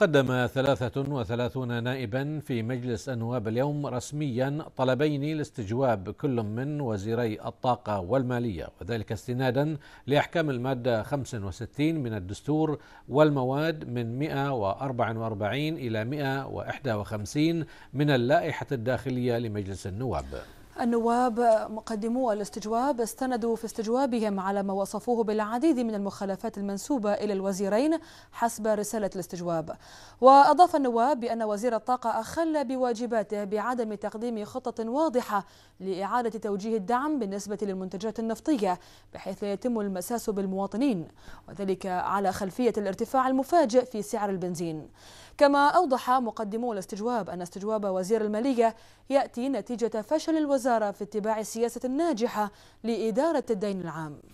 قدم 33 نائبا في مجلس النواب اليوم رسميا طلبين لاستجواب كل من وزيري الطاقة والمالية وذلك استنادا لأحكام المادة 65 من الدستور والمواد من 144 إلى 151 من اللائحة الداخلية لمجلس النواب النواب مقدمو الاستجواب استندوا في استجوابهم على ما وصفوه بالعديد من المخالفات المنسوبة إلى الوزيرين حسب رسالة الاستجواب وأضاف النواب بأن وزير الطاقة أخل بواجباته بعدم تقديم خطة واضحة لإعادة توجيه الدعم بالنسبة للمنتجات النفطية بحيث لا يتم المساس بالمواطنين وذلك على خلفية الارتفاع المفاجئ في سعر البنزين كما أوضح مقدمو الاستجواب أن استجواب وزير المالية يأتي نتيجة فشل الوزارة في اتباع السياسة الناجحة لإدارة الدين العام